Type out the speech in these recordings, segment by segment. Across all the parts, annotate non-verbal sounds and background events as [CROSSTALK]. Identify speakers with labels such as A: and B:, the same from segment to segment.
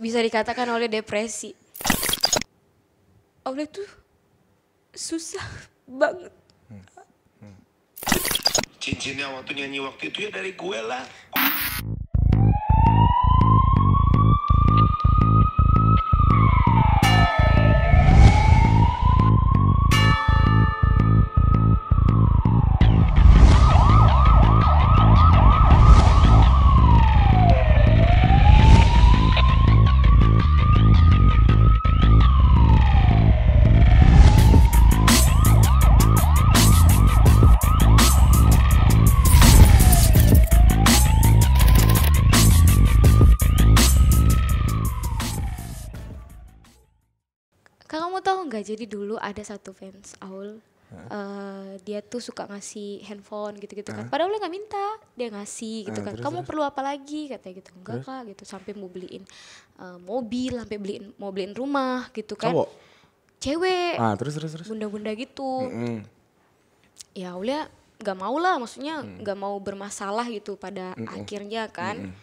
A: bisa dikatakan oleh depresi. Oleh tuh susah banget. Hmm, hmm. Hmm. Cincinnya waktu
B: nyanyi waktu itu ya dari gue lah.
A: jadi dulu ada satu fans Aul uh, dia tuh suka ngasih handphone gitu-gitu huh? kan padahal lo nggak minta dia ngasih gitu uh, kan terus, kamu terus. perlu apa lagi katanya gitu enggak terus? kak gitu sampai mau beliin uh, mobil sampai beliin mau beliin rumah gitu kan Cowok? cewek ah, terus terus terus bunda-bunda gitu mm -hmm. ya Aulia nggak mau lah maksudnya mm. nggak mm. mau bermasalah gitu pada mm hmm akhirnya kan mm hmm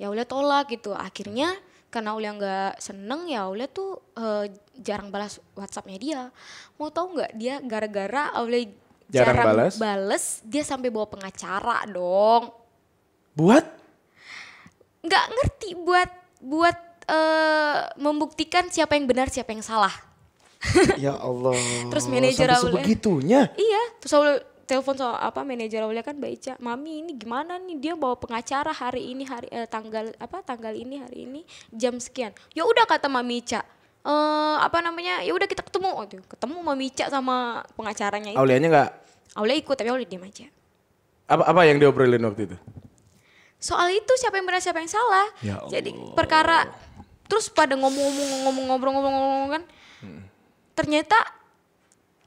A: ya Aulia tolak gitu akhirnya mm karena Ulia nggak seneng ya Ulia tuh uh, jarang balas WhatsAppnya dia mau tahu nggak dia gara-gara Ulia
B: jarang, jarang balas
A: bales dia sampai bawa pengacara dong buat nggak ngerti buat buat uh, membuktikan siapa yang benar siapa yang salah
B: ya Allah [LAUGHS] terus manajer Aulia begitunya
A: iya terus Aulia telepon soal apa manajer awalnya kan Mbak Ica mami ini gimana nih dia bawa pengacara hari ini hari eh, tanggal apa tanggal ini hari ini jam sekian ya udah kata mami Ica eh apa namanya ya udah kita ketemu oh, tuh, ketemu mami Ica sama pengacaranya itu Aulianya nggak Aulia ikut tapi Aulia diam aja
B: apa apa yang diobrolin waktu itu
A: soal itu siapa yang benar siapa yang salah ya Allah. jadi perkara terus pada ngomong-ngomong ngomong-ngobrol ngomong-ngomong kan hmm. ternyata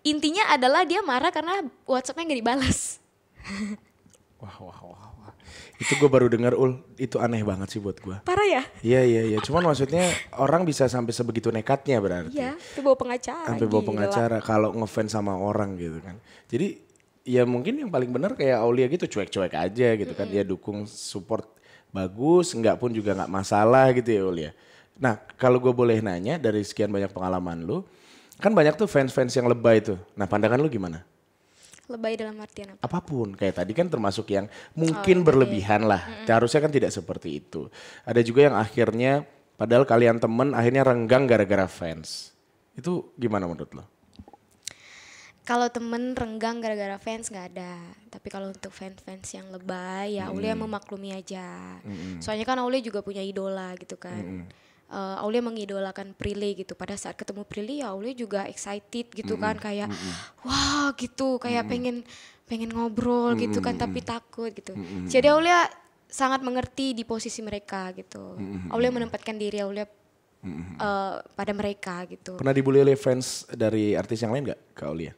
A: intinya adalah dia marah karena WhatsAppnya nggak dibalas wah wah wah
B: itu gue baru dengar ul itu aneh banget sih buat gue parah ya iya iya iya cuman maksudnya orang bisa sampai sebegitu nekatnya berarti
A: iya itu bawa pengacara sampai bawa gitu pengacara
B: kalau ngefans sama orang gitu kan jadi ya mungkin yang paling benar kayak Aulia gitu cuek-cuek aja gitu kan mm dia dukung support bagus enggak pun juga enggak masalah gitu ya Aulia nah kalau gue boleh nanya dari sekian banyak pengalaman lu Kan banyak tuh fans-fans yang lebay tuh. Nah pandangan lu gimana?
A: Lebay dalam artian
B: apa? Apapun. Kayak tadi kan termasuk yang oh, mungkin oh, berlebihan lah. Mm -mm. Harusnya kan tidak seperti itu. Ada juga yang akhirnya padahal kalian temen akhirnya renggang gara-gara fans. Itu gimana menurut lo?
A: Kalau temen renggang gara-gara fans nggak ada, tapi kalau untuk fans-fans yang lebay ya hmm. yang memaklumi aja. Hmm. Soalnya kan Uli juga punya idola gitu kan. Hmm uh, Aulia mengidolakan Prilly gitu. Pada saat ketemu Prilly ya Aulia juga excited gitu mm -hmm. kan kayak mm -hmm. wah gitu kayak mm -hmm. pengen pengen ngobrol mm -hmm. gitu kan tapi takut gitu. Mm -hmm. Jadi Aulia sangat mengerti di posisi mereka gitu. Mm -hmm. Aulia menempatkan diri Aulia
B: mm -hmm.
A: uh, pada mereka gitu. Pernah
B: dibully oleh fans dari artis yang lain gak Kak Aulia?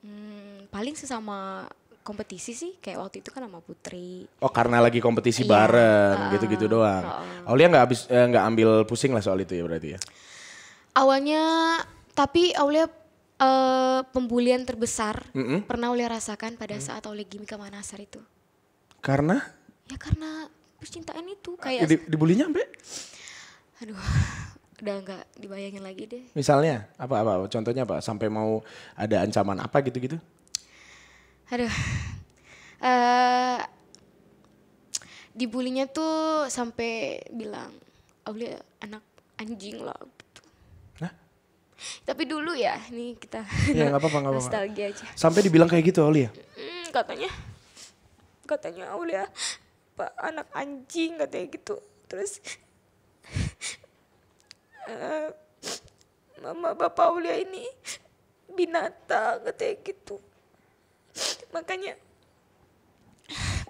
A: Hmm, paling sesama kompetisi sih kayak waktu itu kan sama Putri.
B: Oh karena lagi kompetisi iya. bareng gitu-gitu uh, doang. Uh, Aulia nggak habis eh, nggak eh, ambil pusing lah soal itu ya berarti ya.
A: Awalnya tapi Aulia uh, pembulian terbesar mm -hmm. pernah Aulia rasakan pada mm. saat Aulia sama Manasar itu. Karena? Ya karena percintaan itu kayak. Di, dibulinya sampai? Aduh [LAUGHS] udah nggak dibayangin lagi deh.
B: Misalnya apa apa contohnya apa sampai mau ada ancaman apa gitu-gitu?
A: aduh uh, eh, dibulinya tuh sampai bilang Auli anak anjing lah gitu. Hah? Tapi dulu ya, ini kita ya, gak apa-apa, gak nostalgia aja. Sampai
B: dibilang kayak gitu Auli ya?
A: Mm, katanya, katanya Auli ya, Pak anak anjing katanya gitu. Terus uh, mama bapak Aulia ini binatang katanya gitu makanya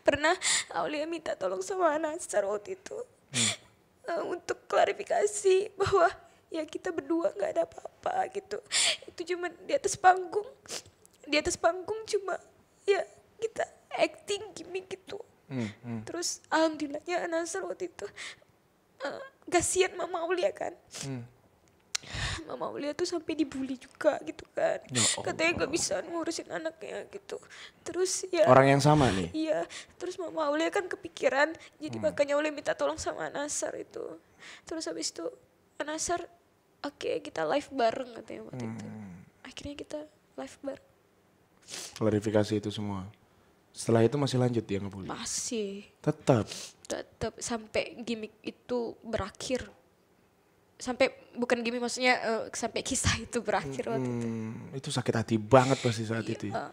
A: pernah Aulia minta tolong sama Nasar waktu itu hmm. uh, untuk klarifikasi bahwa ya kita berdua nggak ada apa-apa gitu itu cuma di atas panggung di atas panggung cuma ya kita acting gimmick gitu hmm, hmm. terus alhamdulillahnya Nasar waktu itu uh, kasihan Mama Aulia kan hmm mama Aulia tuh sampai dibully juga gitu kan ya katanya gak bisa ngurusin anaknya gitu terus ya orang yang sama nih iya terus mama Aulia kan kepikiran jadi hmm. makanya Aulia minta tolong sama Anasar itu terus habis itu Anasar oke okay, kita live bareng katanya waktu hmm. itu akhirnya kita live bareng
B: klarifikasi itu semua setelah itu masih lanjut ya ngebully? Masih. Tetap.
A: Tetap sampai gimmick itu berakhir sampai bukan gimmick maksudnya uh, sampai kisah [LAUGHS] itu berakhir hmm, waktu itu. Hmm,
B: itu sakit hati banget pasti saat iya, itu. Uh,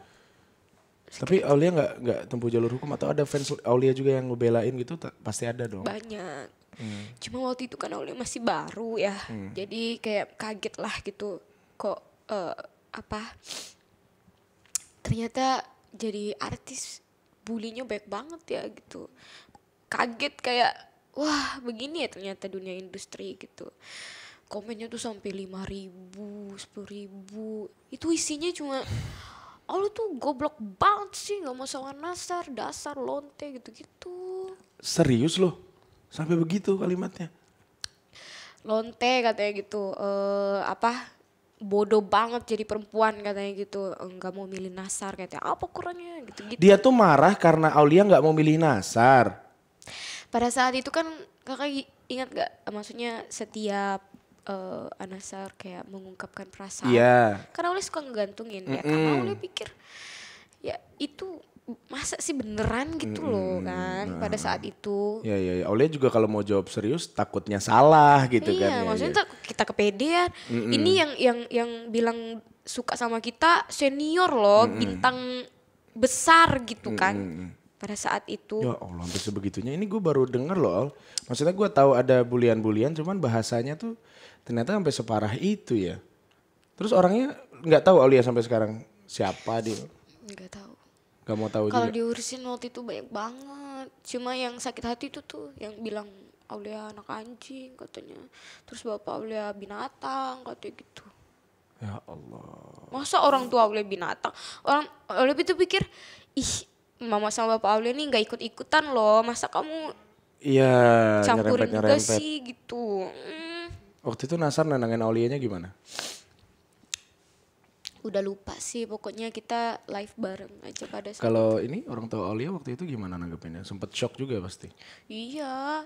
B: Tapi Aulia nggak nggak tempuh jalur hukum atau ada fans Aulia juga yang ngebelain gitu pasti ada dong.
A: Banyak. Hmm. Cuma waktu itu kan Aulia masih baru ya. Hmm. Jadi kayak kaget lah gitu kok uh, apa ternyata jadi artis bulinya baik banget ya gitu. Kaget kayak wah begini ya ternyata dunia industri gitu komennya tuh sampai lima ribu sepuluh ribu itu isinya cuma oh lu tuh goblok banget sih nggak mau sama nasar dasar lonte gitu gitu
B: serius loh sampai begitu kalimatnya
A: lonte katanya gitu eh apa bodoh banget jadi perempuan katanya gitu nggak mau milih nasar katanya apa kurangnya gitu gitu dia
B: tuh marah karena Aulia nggak mau milih nasar
A: pada saat itu kan kakak ingat gak maksudnya setiap uh, Anasar kayak mengungkapkan perasaan yeah. karena Uli suka ngegantungin mm -hmm. ya karena Uli pikir ya itu masa sih beneran gitu mm -hmm. loh kan nah. pada saat itu
B: ya ya, ya. Oleh juga kalau mau jawab serius takutnya salah gitu iya, kan iya maksudnya ya.
A: kita kepedean mm -hmm. ini yang yang yang bilang suka sama kita senior loh mm -hmm. bintang besar gitu kan -mm. kan pada saat itu. Ya
B: Allah, sampai sebegitunya. Ini gue baru denger loh, Al. Maksudnya gue tahu ada bulian-bulian, cuman bahasanya tuh ternyata sampai separah itu ya. Terus orangnya nggak tahu lihat ya, sampai sekarang siapa dia. Nggak tahu. Gak mau tahu Kalau
A: diurusin waktu itu banyak banget. Cuma yang sakit hati itu tuh yang bilang Aulia anak anjing katanya. Terus bapak Aulia binatang katanya gitu.
B: Ya Allah.
A: Masa orang tua Aulia binatang? Orang Aulia itu pikir, ih mama sama bapak Aulia nih nggak ikut-ikutan loh masa kamu
B: iya campurin nyerempet, nyerempet.
A: sih gitu hmm.
B: waktu itu Nasar nenangin Aulianya gimana
A: udah lupa sih pokoknya kita live bareng aja pada saat kalau
B: ini orang tua Aulia waktu itu gimana nanggepinnya sempet shock juga pasti
A: iya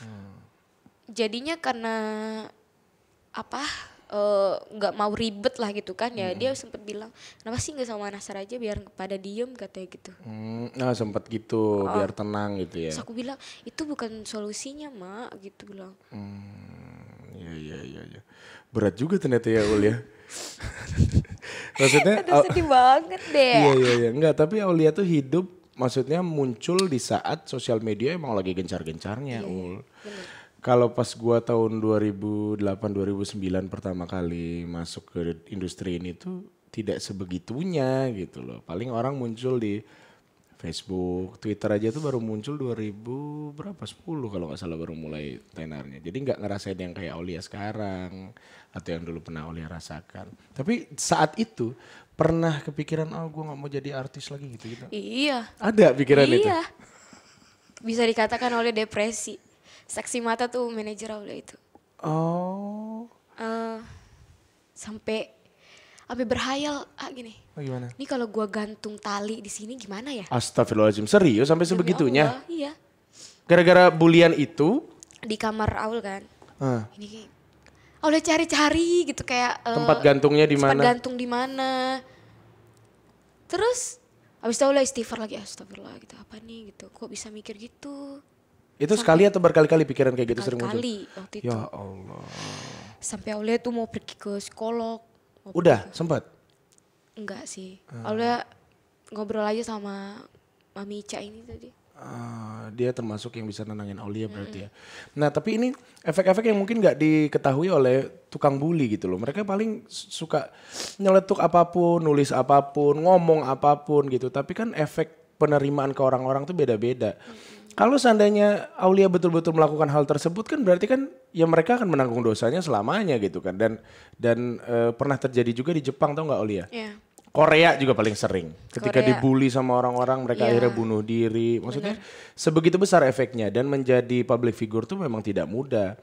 A: hmm. jadinya karena apa Eh, nggak uh, mau ribet lah gitu kan ya hmm. dia sempet bilang kenapa sih nggak sama Nasar aja biar pada diem katanya gitu
B: hmm, nah sempet gitu oh. biar tenang gitu ya Terus aku
A: bilang itu bukan solusinya mak gitu bilang
B: hmm, ya ya ya ya berat juga ternyata ya Ul ya. [LAUGHS] maksudnya Aduh, sedih
A: banget deh iya iya
B: iya enggak tapi Aulia tuh hidup maksudnya muncul di saat sosial media emang lagi gencar-gencarnya Ul iya, iya kalau pas gua tahun 2008 2009 pertama kali masuk ke industri ini tuh tidak sebegitunya gitu loh. Paling orang muncul di Facebook, Twitter aja tuh baru muncul 2000 berapa 10 kalau nggak salah baru mulai tenarnya. Jadi nggak ngerasain yang kayak Olia sekarang atau yang dulu pernah Olia rasakan. Tapi saat itu pernah kepikiran oh ah, gue nggak mau jadi artis lagi gitu gitu.
A: Iya. Ada pikiran iya. itu. Iya. Bisa dikatakan oleh depresi saksi mata tuh manajer aulia itu. Oh. Uh, sampai abis berhayal ah gini. Oh gimana? Ini kalau gua gantung tali di sini gimana ya?
B: Astagfirullahaladzim serius sampai Demi sebegitunya? Allah, iya. Gara-gara bulian itu?
A: Di kamar aul kan. Uh. Ini kayak, aula ya cari-cari gitu kayak. Uh, tempat gantungnya di mana? Tempat gantung di mana? Terus abis itu Aulia istighfar lagi astagfirullah gitu apa nih gitu. Kok bisa mikir gitu?
B: Itu Sampai. sekali atau berkali-kali pikiran kayak gitu sering muncul? Kali waktu itu. Ya Allah.
A: Sampai Aulia tuh mau pergi ke psikolog.
B: Udah pergi. sempat?
A: Enggak sih. Hmm. Aulia ngobrol aja sama Mami Ica ini tadi.
B: Uh, dia termasuk yang bisa nenangin Aulia berarti ya. Nah tapi ini efek-efek yang mungkin gak diketahui oleh tukang bully gitu loh. Mereka paling suka nyeletuk apapun, nulis apapun, ngomong apapun gitu. Tapi kan efek penerimaan ke orang-orang tuh beda-beda. -hmm. Kalau seandainya Aulia betul-betul melakukan hal tersebut kan berarti kan ya mereka akan menanggung dosanya selamanya gitu kan dan dan e, pernah terjadi juga di Jepang tau nggak Aulia? Yeah. Korea juga paling sering. Ketika Korea. dibully sama orang-orang, mereka yeah. akhirnya bunuh diri. Maksudnya Bener. sebegitu besar efeknya dan menjadi public figure tuh memang tidak mudah.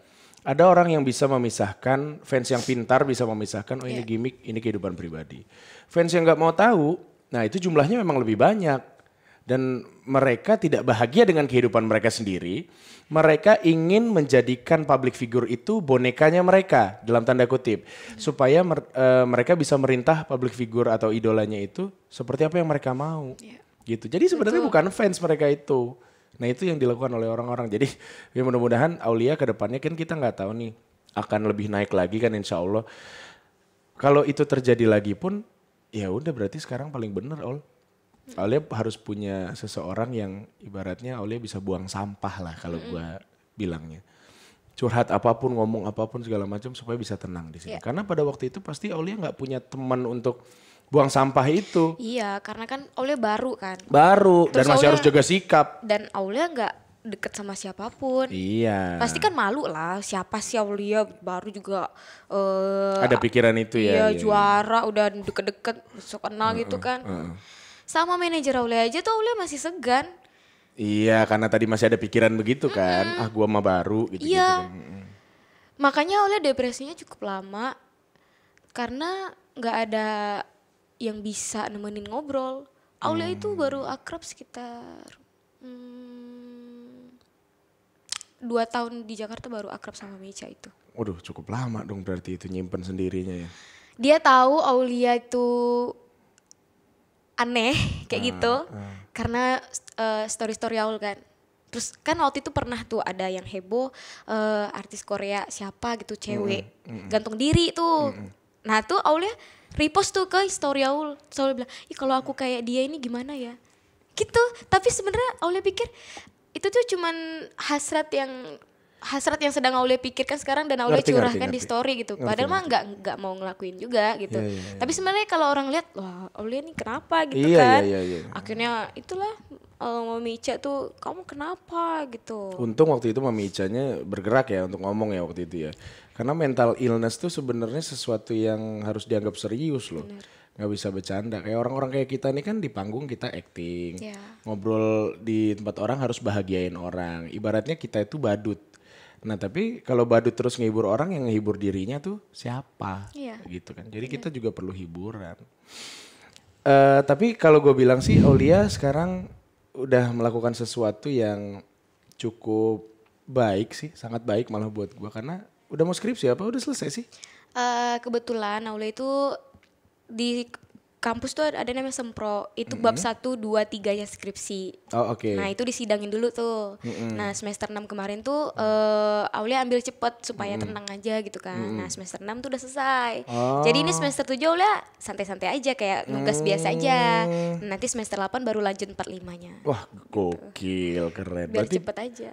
B: Ada orang yang bisa memisahkan, fans yang pintar bisa memisahkan, oh yeah. ini iya. gimmick, ini kehidupan pribadi. Fans yang nggak mau tahu, nah itu jumlahnya memang lebih banyak. Dan mereka tidak bahagia dengan kehidupan mereka sendiri, mereka ingin menjadikan public figure itu bonekanya mereka dalam tanda kutip supaya mer, uh, mereka bisa merintah public figure atau idolanya itu seperti apa yang mereka mau. Yeah. Gitu. Jadi sebenarnya Betul. bukan fans mereka itu. Nah, itu yang dilakukan oleh orang-orang. Jadi ya mudah-mudahan Aulia ke depannya kan kita nggak tahu nih akan lebih naik lagi kan insya Allah. Kalau itu terjadi lagi pun ya udah berarti sekarang paling benar Ol Aulia harus punya seseorang yang ibaratnya Aulia bisa buang sampah lah kalau gue bilangnya. Curhat apapun, ngomong apapun segala macam supaya bisa tenang di sini. Yeah. Karena pada waktu itu pasti Aulia nggak punya teman untuk buang sampah itu.
A: Iya, karena kan Aulia baru kan.
B: Baru Terus dan masih Aulia, harus jaga sikap.
A: Dan Aulia nggak deket sama siapapun.
B: Iya. Pasti kan
A: malu lah siapa sih Aulia baru juga uh, ada pikiran itu ya. Iya, iya, iya juara udah deket-deket sok kenal uh -uh, gitu kan. Uh -uh sama manajer Aulia aja tuh Aulia masih segan.
B: Iya, karena tadi masih ada pikiran begitu kan. Mm -hmm. Ah, gua mah baru gitu, -gitu Iya.
A: Kan. Makanya Aulia depresinya cukup lama karena nggak ada yang bisa nemenin ngobrol. Aulia hmm. itu baru akrab sekitar hmm, dua tahun di Jakarta baru akrab sama Mecha itu.
B: Waduh cukup lama dong berarti itu nyimpen sendirinya ya.
A: Dia tahu Aulia itu aneh kayak uh, gitu uh. karena uh, story-story Aul kan terus kan waktu itu pernah tuh ada yang heboh uh, artis Korea siapa gitu cewek mm, mm, gantung diri tuh mm, mm. nah tuh ya repost tuh ke story Aul soalnya bilang ih kalau aku kayak dia ini gimana ya gitu tapi sebenarnya ya pikir itu tuh cuman hasrat yang hasrat yang sedang Aulia pikirkan sekarang dan Aulia curahkan di story gitu. Ngerti, Padahal mah nggak nggak mau ngelakuin juga gitu. Yeah, yeah, yeah. Tapi sebenarnya kalau orang lihat wah Aulia ini kenapa gitu yeah, kan. Yeah, yeah, yeah. Akhirnya itulah uh, Mami Ica tuh kamu kenapa gitu.
B: Untung waktu itu Mami Icanya bergerak ya untuk ngomong ya waktu itu ya. Karena mental illness tuh sebenarnya sesuatu yang harus dianggap serius loh. Bener nggak bisa bercanda kayak orang-orang kayak kita ini kan di panggung kita acting yeah. ngobrol di tempat orang harus bahagiain orang ibaratnya kita itu badut Nah tapi kalau badut terus ngehibur orang yang ngehibur dirinya tuh siapa? Iya. Gitu kan. Jadi iya. kita juga perlu hiburan. Uh, tapi kalau gue bilang sih Olia sekarang udah melakukan sesuatu yang cukup baik sih, sangat baik malah buat gue karena udah mau skripsi apa udah selesai sih?
A: Uh, kebetulan Aulia itu di kampus tuh ada namanya sempro itu mm -hmm. bab satu dua tiga tiganya skripsi oh, oke okay. nah itu disidangin dulu tuh mm -hmm. nah semester enam kemarin tuh uh, Aulia ambil cepet supaya mm -hmm. tenang aja gitu kan mm -hmm. nah semester enam tuh udah selesai oh. jadi ini oh. semester 7 Aulia santai-santai aja kayak nugas mm -hmm. biasa aja mm. nah, nanti semester delapan baru lanjut empat limanya.
B: wah gokil gitu. keren biar Berarti, cepet aja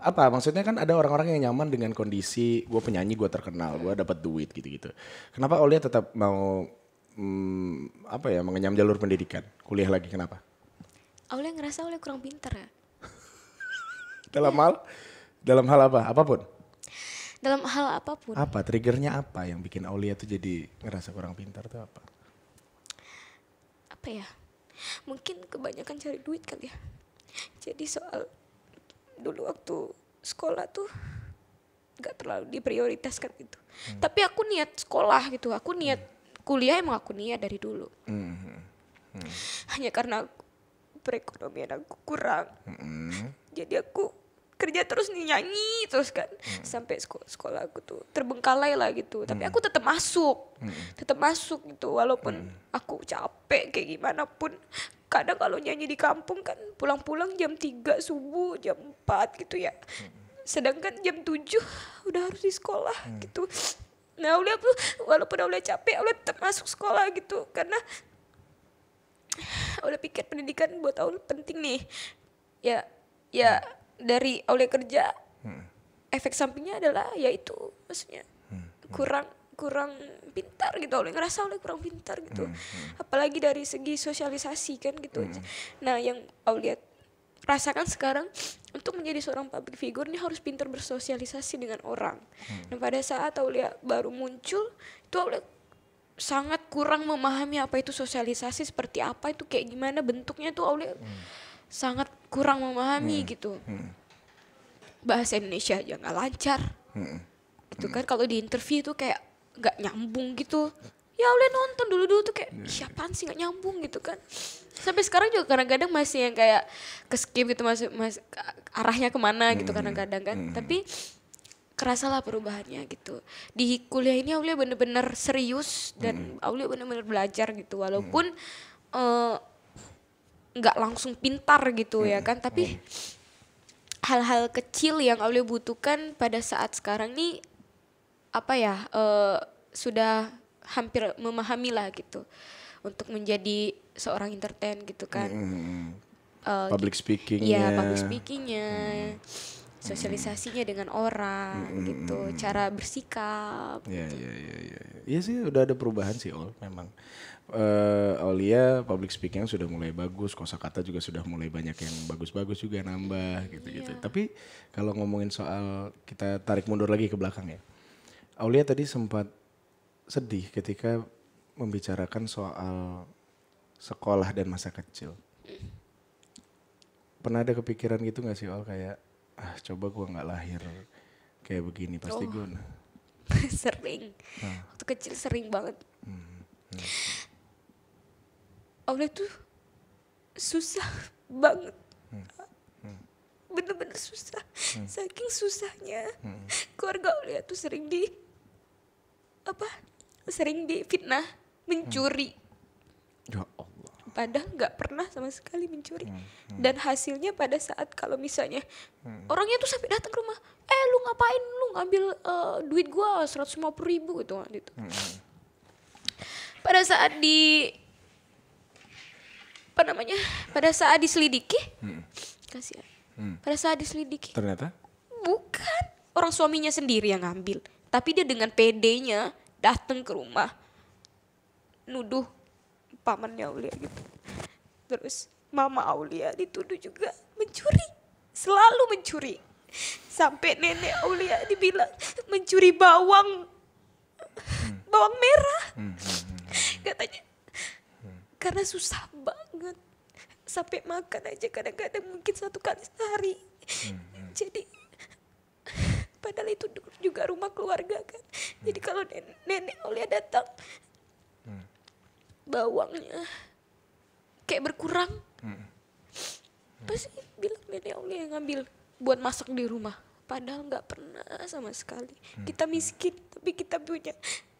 B: apa maksudnya kan ada orang-orang yang nyaman dengan kondisi gue penyanyi gue terkenal gue dapat duit gitu-gitu kenapa Aulia tetap mau hmm, apa ya mengenyam jalur pendidikan? Kuliah lagi kenapa?
A: Aulia ngerasa Aulia kurang pinter ya.
B: [LAUGHS] dalam ya. hal dalam hal apa? Apapun.
A: Dalam hal apapun. Apa
B: triggernya apa yang bikin Aulia tuh jadi ngerasa kurang pintar tuh apa?
A: Apa ya? Mungkin kebanyakan cari duit kali ya. Jadi soal dulu waktu sekolah tuh gak terlalu diprioritaskan gitu. Hmm. Tapi aku niat sekolah gitu, aku niat hmm kuliah emang aku niat dari dulu mm -hmm. hanya karena perekonomian aku kurang mm -hmm. jadi aku kerja terus nih nyanyi terus kan hmm. sampai sekolah, sekolah aku tuh terbengkalai lah gitu tapi hmm. aku tetap masuk hmm. tetap masuk gitu walaupun hmm. aku capek kayak gimana pun kadang kalau nyanyi di kampung kan pulang-pulang jam 3 subuh jam 4 gitu ya hmm. sedangkan jam 7 udah harus di sekolah hmm. gitu Nah, Aulia tuh walaupun Aulia capek, Aulia tetap masuk sekolah gitu karena Aulia pikir pendidikan buat Aulia penting nih. Ya, ya dari Aulia kerja hmm. efek sampingnya adalah yaitu maksudnya hmm, hmm. kurang kurang pintar gitu Aulia ngerasa Aulia kurang pintar gitu. Hmm. hmm. Apalagi dari segi sosialisasi kan gitu. Hmm. Nah, yang Aulia rasakan sekarang untuk menjadi seorang public figure ini harus pintar bersosialisasi dengan orang. Hmm. Dan pada saat Aulia baru muncul itu Aulia sangat kurang memahami apa itu sosialisasi seperti apa itu kayak gimana bentuknya itu Aulia hmm. sangat kurang memahami hmm. gitu. Hmm. Bahasa Indonesia aja nggak lancar. Hmm. Gitu kan hmm. kalau di interview itu kayak nggak nyambung gitu ya udah nonton dulu dulu tuh kayak iya. siapaan sih nggak nyambung gitu kan sampai sekarang juga kadang-kadang masih yang kayak gitu, ke skip gitu masuk mas arahnya kemana gitu hmm, kadang-kadang kan mm -hmm. tapi kerasalah perubahannya gitu di kuliah ini Aulia bener-bener serius dan mm -hmm. Aulia bener-bener belajar gitu walaupun hmm. eh, nggak mm -hmm. uh, langsung pintar gitu mm -hmm. ya kan tapi hmm. hal-hal kecil yang Aulia butuhkan pada saat sekarang nih apa ya uh, sudah hampir memahami lah gitu untuk menjadi seorang entertain gitu kan hmm. uh, eh, public speaking ya public speakingnya hmm. sosialisasinya hmm. dengan orang hmm. gitu cara bersikap
B: ya gitu. ya ya ya sih udah ada perubahan sih Ol memang uh, public speaking sudah mulai bagus, kosakata juga sudah mulai banyak yang bagus-bagus juga nambah gitu-gitu. Yeah. Tapi kalau ngomongin soal kita tarik mundur lagi ke belakang ya. Aulia tadi sempat sedih ketika membicarakan soal sekolah dan masa kecil. Pernah ada kepikiran gitu gak sih Ol kayak ah coba gue nggak lahir kayak begini pasti oh. gue
A: [LAUGHS] sering nah. waktu kecil sering banget hmm. Hmm. oleh tuh susah banget hmm. Hmm. susah hmm. saking susahnya hmm. keluarga Oleh ya tuh sering di apa sering difitnah mencuri. Hmm. Ya Allah. Padahal nggak pernah sama sekali mencuri. Hmm. Hmm. Dan hasilnya pada saat kalau misalnya hmm. orangnya tuh sampai datang ke rumah, eh lu ngapain lu ngambil uh, duit gua seratus lima puluh ribu gitu gitu. Hmm. Pada saat di apa namanya? Pada saat diselidiki, hmm. kasihan. Hmm. Pada saat diselidiki. Ternyata? Bukan orang suaminya sendiri yang ngambil, tapi dia dengan PD-nya datang ke rumah nuduh pamannya Aulia gitu terus mama Aulia dituduh juga mencuri selalu mencuri sampai nenek Aulia dibilang mencuri bawang hmm. bawang merah hmm, hmm, hmm, katanya karena susah banget sampai makan aja kadang-kadang mungkin satu kali sehari jadi padahal itu juga rumah keluarga kan hmm. jadi kalau nenek, nenek Olia datang hmm. bawangnya kayak berkurang hmm. Hmm. pasti bilang nenek Olia yang ngambil buat masak di rumah padahal nggak pernah sama sekali hmm. kita miskin tapi kita punya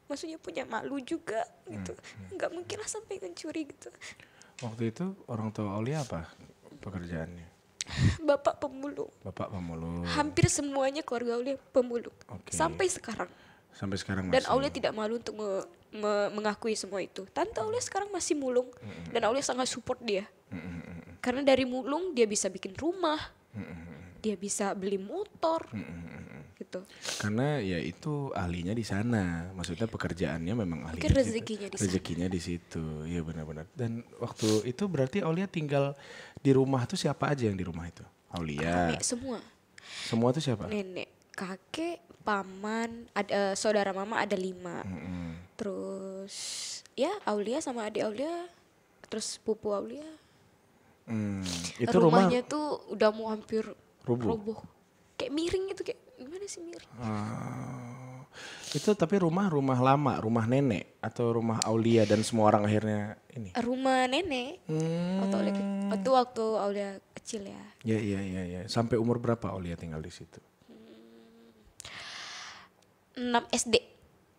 A: maksudnya punya malu juga hmm. gitu hmm. nggak hmm. mungkin lah sampai mencuri gitu
B: waktu itu orang tua Olia apa pekerjaannya bapak pemulung. Bapak pemulung.
A: Hampir semuanya keluarga Aulia pemulung. Okay. Sampai sekarang.
B: Sampai sekarang masih. Dan Aulia tidak
A: malu untuk me, me, mengakui semua itu. Tante Aulia sekarang masih mulung mm -hmm. dan Aulia sangat support dia. Mm -hmm. Karena dari mulung dia bisa bikin rumah, mm -hmm. dia bisa beli motor.
B: Mm -hmm gitu. Karena ya itu ahlinya di sana, maksudnya iya. pekerjaannya memang ahli. rezekinya di situ. Rezekinya di situ, iya benar-benar. Dan waktu itu berarti Aulia tinggal di rumah tuh siapa aja yang di rumah itu? Aulia. Kami semua. Semua tuh siapa?
A: Nenek, kakek, paman, ada eh, saudara mama ada lima. Mm -hmm. Terus ya Aulia sama adik Aulia, terus pupu Aulia.
B: Hmm, itu rumahnya
A: rumah... tuh udah mau hampir roboh. Kayak miring itu kayak
B: Oh. Itu tapi rumah rumah lama, rumah nenek atau rumah Aulia dan semua orang akhirnya ini.
A: Rumah nenek. Hmm. Waktu Aulia, waktu waktu Aulia kecil ya.
B: Iya iya iya ya. Sampai umur berapa Aulia tinggal di situ? Hmm, 6 SD.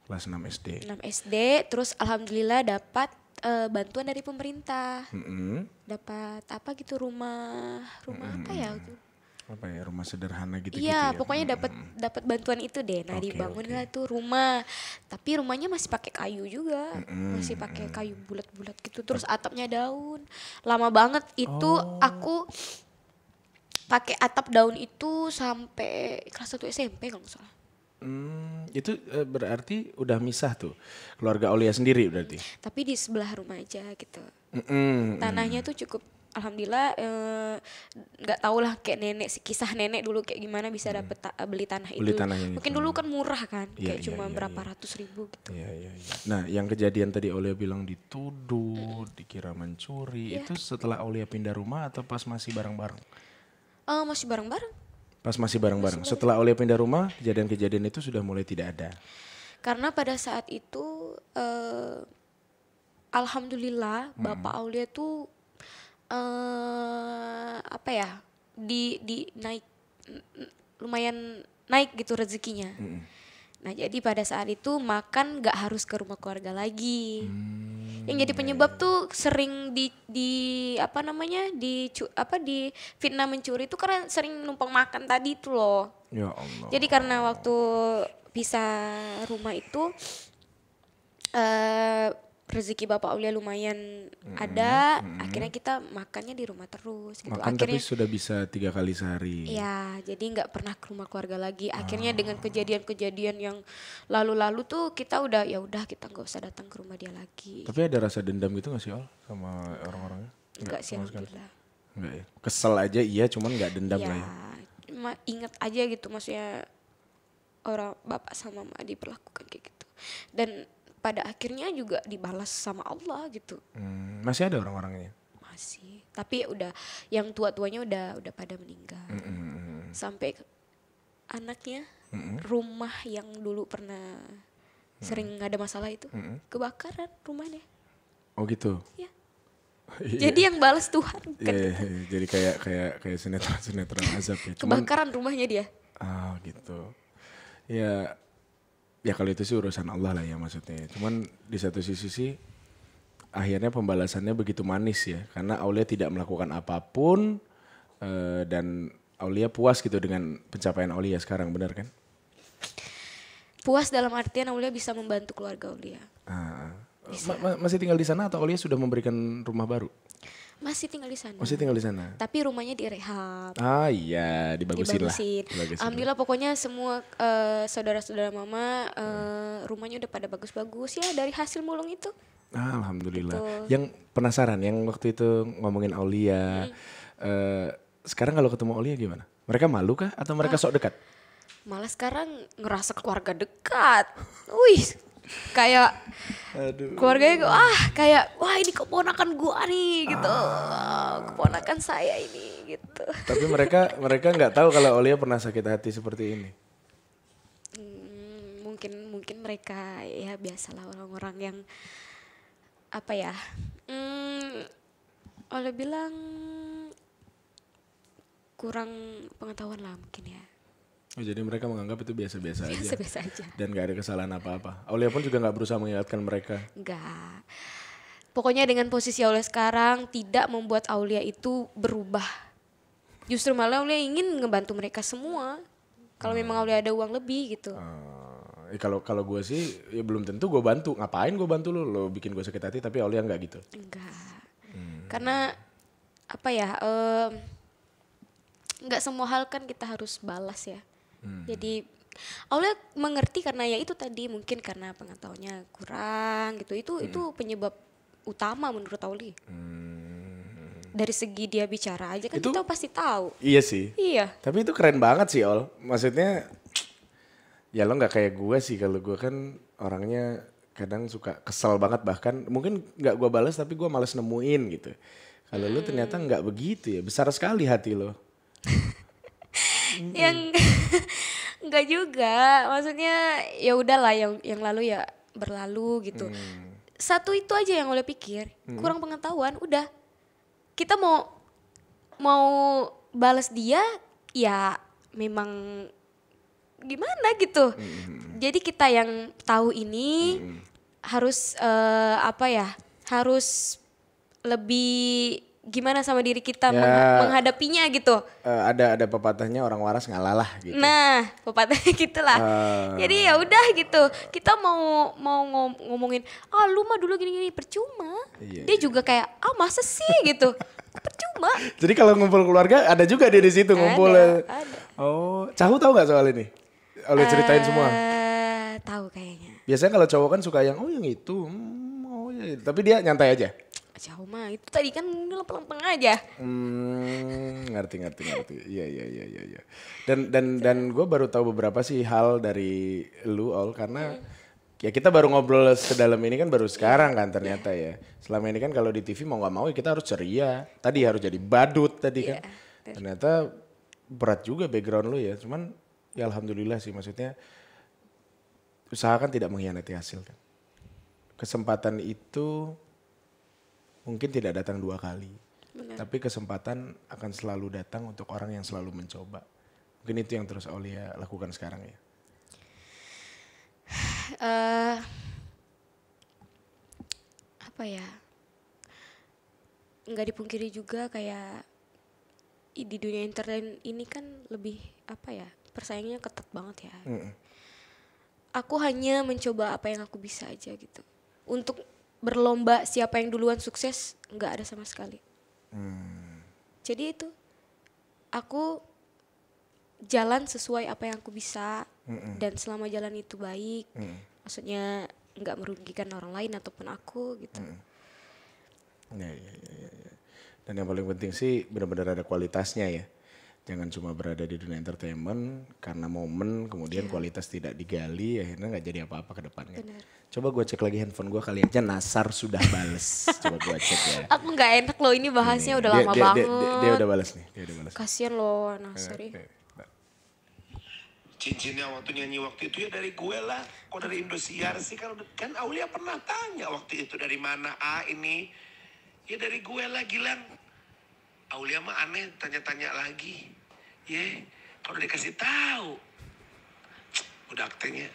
B: Kelas 6 SD.
A: 6 SD, terus alhamdulillah dapat E, bantuan dari pemerintah. Mm -hmm. Dapat apa gitu rumah, rumah mm -hmm. apa ya?
B: apa ya rumah sederhana gitu, -gitu ya, pokoknya dapat
A: hmm. dapat bantuan itu deh nah okay, lah okay. tuh rumah tapi rumahnya masih pakai kayu juga hmm, masih pakai hmm. kayu bulat-bulat gitu terus atapnya daun lama banget itu oh. aku pakai atap daun itu sampai kelas satu SMP kalau nggak salah
B: Hmm, itu eh, berarti udah misah tuh keluarga Olia sendiri berarti.
A: Tapi di sebelah rumah aja gitu.
B: Mm -mm, Tanahnya
A: tuh cukup alhamdulillah eh, nggak eh, tau lah kayak nenek si kisah nenek dulu kayak gimana bisa hmm. dapet ta eh, beli tanah beli itu. Tanah Mungkin itu. dulu kan murah kan, ya, kayak ya, cuma ya, berapa ya. ratus ribu gitu. Ya,
B: ya, ya. Nah, yang kejadian tadi Olia bilang dituduh, hmm. dikira mencuri, ya. itu setelah Olia pindah rumah atau pas masih bareng-bareng?
A: Uh, masih bareng-bareng.
B: Pas masih bareng-bareng. Setelah Olia pindah rumah, kejadian-kejadian itu sudah mulai tidak ada.
A: Karena pada saat itu, uh, alhamdulillah, hmm. Bapak Aulia tuh uh, apa ya di di naik lumayan naik gitu rezekinya. Mm. Nah jadi pada saat itu makan nggak harus ke rumah keluarga lagi. Mm. Yang jadi iya, penyebab iya. tuh sering di di apa namanya di apa di fitnah mencuri itu karena sering numpang makan tadi itu loh. Ya Allah. Jadi karena waktu bisa rumah itu uh, rezeki bapak Ulia lumayan hmm, ada hmm. akhirnya kita makannya di rumah terus gitu. makan akhirnya, tapi sudah
B: bisa tiga kali sehari
A: ya jadi nggak pernah ke rumah keluarga lagi akhirnya oh. dengan kejadian-kejadian yang lalu-lalu tuh kita udah ya udah kita nggak usah datang ke rumah dia lagi tapi
B: ada rasa dendam gitu nggak sih Al sama orang-orangnya nggak sih alhamdulillah nggak ya kesel aja iya cuman nggak dendam ya, lah ya
A: ingat aja gitu maksudnya orang bapak sama mama diperlakukan kayak gitu dan pada akhirnya juga dibalas sama Allah gitu.
B: Hmm, masih ada orang-orangnya?
A: Masih, tapi udah yang tua-tuanya udah udah pada meninggal. Mm -hmm. Sampai anaknya, mm -hmm. rumah yang dulu pernah mm -hmm. sering ada masalah itu mm -hmm. kebakaran rumahnya.
B: Oh gitu. Ya. [LAUGHS] Jadi
A: yang balas Tuhan iya,
B: kan. Yeah, yeah, yeah, jadi kayak kayak kayak sinetron sinetron azab ya. [LAUGHS] Cuman, Kebakaran rumahnya dia. Ah oh, gitu. Ya ya kalau itu sih urusan Allah lah ya maksudnya. Cuman di satu sisi sih akhirnya pembalasannya begitu manis ya karena Aulia tidak melakukan apapun uh, dan Aulia puas gitu dengan pencapaian Aulia sekarang benar kan?
A: Puas dalam artian Aulia bisa membantu keluarga Aulia.
B: Ah. ah. Ma ma masih tinggal di sana atau Olia sudah memberikan rumah baru?
A: Masih tinggal di sana. Masih tinggal di sana. Tapi rumahnya direhab.
B: Ah iya, dibagusin, lah. Dibagusin.
A: Alhamdulillah pokoknya semua saudara eh, saudara-saudara mama uh, rumahnya udah pada bagus-bagus ya dari hasil mulung itu.
B: Ah, Alhamdulillah. Gitu. Yang penasaran yang waktu itu ngomongin Aulia, hmm. uh, sekarang kalau ketemu Aulia gimana? Mereka malu kah atau mereka ah. sok dekat?
A: Malah sekarang ngerasa keluarga dekat. Wih, kayak
B: Aduh. keluarganya wah
A: kayak wah ini keponakan gua nih gitu ah. keponakan saya ini gitu tapi
B: mereka mereka nggak tahu kalau Olia pernah sakit hati seperti ini
A: hmm, mungkin mungkin mereka ya biasalah orang-orang yang apa ya hmm, Olia bilang kurang pengetahuan lah mungkin ya
B: Oh, jadi mereka menganggap itu biasa-biasa aja. Biasa-biasa aja. Dan gak ada kesalahan apa-apa. Aulia pun juga gak berusaha mengingatkan mereka.
A: Enggak. Pokoknya dengan posisi Aulia sekarang tidak membuat Aulia itu berubah. Justru malah Aulia ingin ngebantu mereka semua. Kalau hmm. memang Aulia ada uang lebih gitu. Hmm.
B: kalau kalau gue sih ya belum tentu gue bantu. Ngapain gue bantu lo? Lo bikin gue sakit hati tapi Aulia gak gitu. Enggak.
A: Hmm. Karena apa ya? Um, nggak semua hal kan kita harus balas ya. Hmm. Jadi awalnya mengerti karena ya itu tadi mungkin karena pengetahuannya kurang gitu. Itu hmm. itu penyebab utama menurut Auli. Hmm. Dari segi dia bicara aja kan itu, kita pasti tahu. Iya sih. Iya.
B: Tapi itu keren banget sih Ol. Maksudnya ya lo nggak kayak gue sih kalau gue kan orangnya kadang suka kesel banget bahkan mungkin nggak gue balas tapi gue males nemuin gitu. Kalau hmm. lu ternyata nggak begitu ya, besar sekali hati lo. [LAUGHS]
A: hmm yang [LAUGHS] nggak juga maksudnya ya udahlah yang yang lalu ya berlalu gitu mm. satu itu aja yang udah pikir mm. kurang pengetahuan udah kita mau mau balas dia ya memang gimana gitu mm. jadi kita yang tahu ini mm. harus uh, apa ya harus lebih gimana sama diri kita ya, menghadapinya gitu.
B: Uh, ada ada pepatahnya orang waras ngalalah gitu.
A: Nah, pepatah gitulah. Uh, eh. Jadi ya udah gitu. Kita mau mau ngomongin, "Ah, lu mah dulu gini-gini percuma." Iya, Dia iya. juga kayak, "Ah, masa sih?" gitu. [LAUGHS]
B: percuma. Jadi kalau ngumpul keluarga ada juga dia di situ ngumpul. Ada, ada. Oh, Cahu tahu nggak soal ini? Oleh ceritain semua. Eh, tahu kayaknya. Biasanya kalau cowok kan suka yang oh yang itu, hmm, oh ya, tapi dia nyantai aja
A: jauh mah itu tadi kan lempeng-lempeng aja
B: hmm, ngerti ngerti ngerti iya iya iya iya ya. dan dan dan gue baru tahu beberapa sih hal dari lu all karena hmm. ya kita baru ngobrol sedalam ini kan baru sekarang kan ternyata yeah. ya selama ini kan kalau di TV mau nggak mau ya kita harus ceria tadi harus jadi badut tadi yeah, kan iya, ternyata berat juga background lu ya cuman ya alhamdulillah sih maksudnya usahakan tidak mengkhianati hasil kan kesempatan itu mungkin tidak datang dua kali. Benar. Tapi kesempatan akan selalu datang untuk orang yang selalu mencoba. Mungkin itu yang terus Aulia lakukan sekarang ya.
A: Uh, [SIGHS] apa ya? Nggak dipungkiri juga kayak di dunia internet ini kan lebih apa ya? Persaingannya ketat banget ya. -mm. Aku hanya mencoba apa yang aku bisa aja gitu. Untuk berlomba siapa yang duluan sukses nggak ada sama sekali hmm. jadi itu aku jalan sesuai apa yang aku bisa Mm-mm. dan selama jalan itu baik mm. maksudnya nggak merugikan orang lain ataupun aku gitu hmm.
B: ya, ya, ya, ya, ya. dan yang paling penting sih benar-benar ada kualitasnya ya jangan cuma berada di dunia entertainment karena momen kemudian yeah. kualitas tidak digali akhirnya nggak jadi apa-apa ke depannya. Kan? Coba gue cek lagi handphone gue kali aja Nasar sudah bales. [LAUGHS]
A: Coba gue cek ya. Aku nggak enak loh ini bahasnya ini. udah dia, lama dia, banget. Dia, dia, dia udah bales nih, dia udah bales. Kasian loh Nasar eh, eh, eh,
B: Cincinnya waktu nyanyi waktu itu ya dari gue lah. Kok dari Indosiar sih? Kan, kan Aulia pernah tanya waktu itu dari mana A ah, ini. Ya dari gue lah Gilang. Aulia mah aneh tanya-tanya lagi
A: ya kalau dikasih tahu udah aktingnya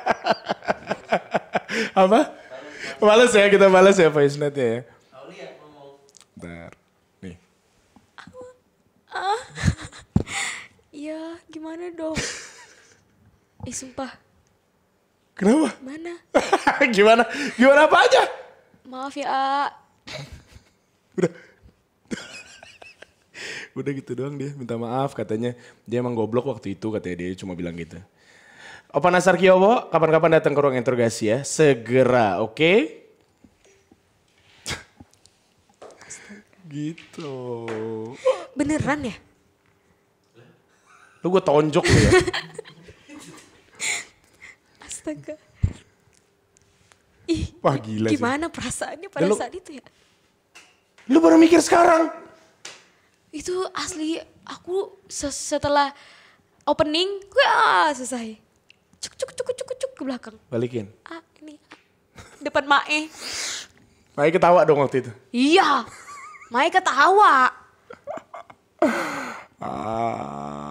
B: [LAUGHS] apa balas ya kita balas ya voice note ya, ya. Bentar. nih
A: ah [LAUGHS] ya gimana dong [LAUGHS] eh sumpah kenapa mana
B: gimana gimana apa aja
A: maaf ya A. udah
B: udah gitu doang dia minta maaf katanya dia emang goblok waktu itu katanya dia cuma bilang gitu Opa Nasar Kiowo, kapan-kapan datang ke ruang interogasi ya. Segera, oke? Okay? gitu.
A: Beneran ya?
B: Lu gue tonjok lu ya?
A: [LAUGHS] Astaga.
B: Ih, Wah gila Gimana
A: sih. perasaannya pada ya lu, saat itu ya?
B: Lu baru mikir sekarang?
A: itu asli aku setelah opening gue ah selesai cuk cuk cuk cuk cuk ke belakang
B: balikin ah ini
A: ah, depan Mae
B: Mae ketawa dong waktu itu
A: iya Mae ketawa ah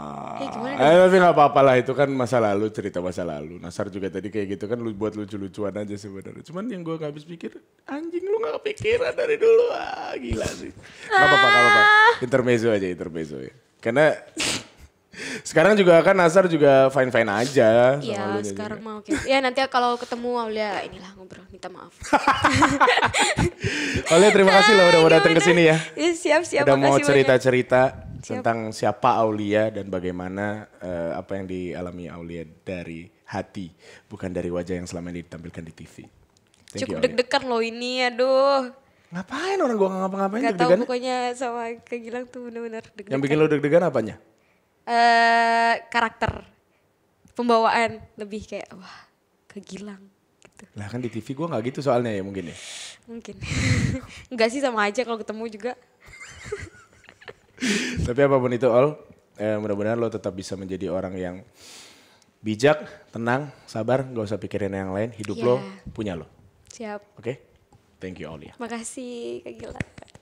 A: Eh, tapi
B: nggak apa-apa lah itu kan masa lalu cerita masa lalu. Nasar juga tadi kayak gitu kan lu buat lucu-lucuan aja sebenarnya. Cuman yang gue gak habis pikir anjing lu gak kepikiran dari dulu ah gila sih. Nggak apa-apa nggak apa-apa. Ah. Intermezzo aja intermezzo ya. Karena sekarang juga kan Nasar juga fine fine aja. Iya sekarang
A: mau gitu. Ya nanti kalau ketemu Aulia inilah ngobrol minta maaf.
B: [LAUGHS] Aulia terima kasih loh udah mau datang ke sini ya.
A: ya. Siap siap. Udah mau cerita
B: cerita tentang siapa Aulia dan bagaimana eh, apa yang dialami Aulia dari hati bukan dari wajah yang selama ini ditampilkan di TV. Cukup deg-degan
A: loh ini aduh. Ngapain orang gua ngapa-ngapain deg-degan? Gak pokoknya sama kegilang tuh bener-bener deg-degan. Yang bikin
B: lo deg-degan apanya?
A: Eh, karakter pembawaan lebih kayak wah kegilang
B: gitu. Lah kan di TV gue nggak gitu soalnya ya mungkin ya.
A: Mungkin. Enggak [LAUGHS] sih sama aja kalau ketemu juga.
B: [LAUGHS] Tapi apapun itu all, eh, mudah-mudahan lo tetap bisa menjadi orang yang bijak, tenang, sabar, gak usah pikirin yang lain. Hidup yeah. lo iya. punya lo. Siap. Oke. Okay? Thank you all ya.
A: Makasih Kak Gilang.